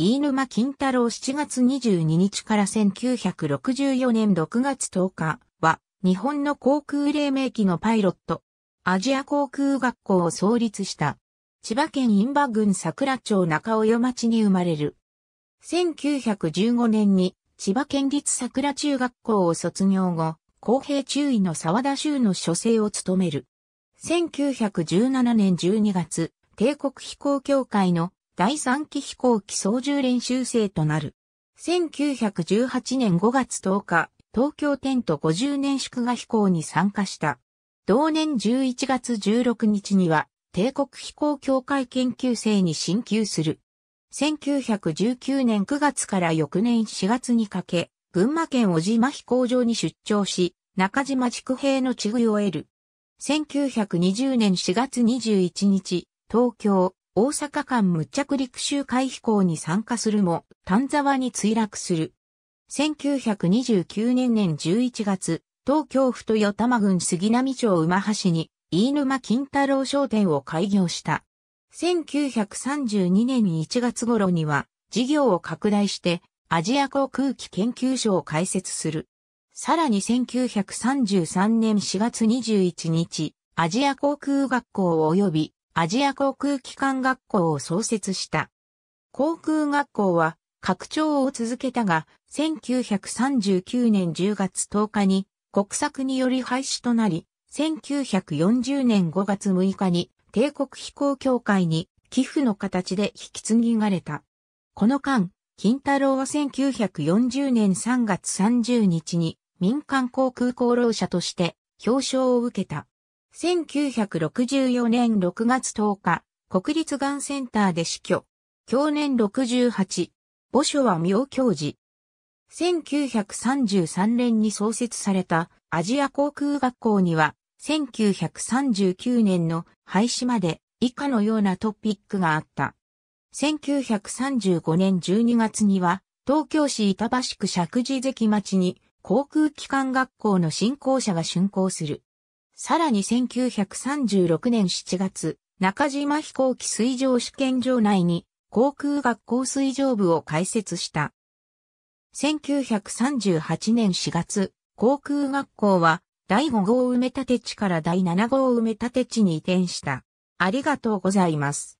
飯沼金太郎7月22日から1964年6月10日は、日本の航空黎明期のパイロット、アジア航空学校を創立した。千葉県印馬郡桜町中及町に生まれる。1915年に千葉県立桜中学校を卒業後、公平中尉の沢田州の書生を務める。1917年12月、帝国飛行協会の第3機飛行機操縦練習生となる。1918年5月10日、東京テント50年祝賀飛行に参加した。同年11月16日には、帝国飛行協会研究生に進級する。1919年9月から翌年4月にかけ、群馬県小島飛行場に出張し、中島地区兵の地具を得る。1920年4月21日、東京、大阪間無着陸周回飛行に参加するも、丹沢に墜落する。1929年年11月、東京府豊玉郡杉並町馬橋に、飯沼金太郎商店を開業した。1932年1月頃には、事業を拡大して、アジア航空機研究所を開設する。さらに1933年4月21日、アジア航空学校及びアジア航空機関学校を創設した。航空学校は拡張を続けたが、1939年10月10日に国策により廃止となり、1940年5月6日に帝国飛行協会に寄付の形で引き継ぎがれた。この間、金太郎は1940年3月30日に民間航空功労者として表彰を受けた。1964年6月10日、国立がんセンターで死去。去年68。墓所は妙教寺。1933年に創設されたアジア航空学校には、1939年の廃止まで以下のようなトピックがあった。1935年12月には、東京市板橋区石寺関町に航空機関学校の新校舎が竣工する。さらに1936年7月、中島飛行機水上試験場内に航空学校水上部を開設した。1938年4月、航空学校は第5号埋め立て地から第7号埋め立て地に移転した。ありがとうございます。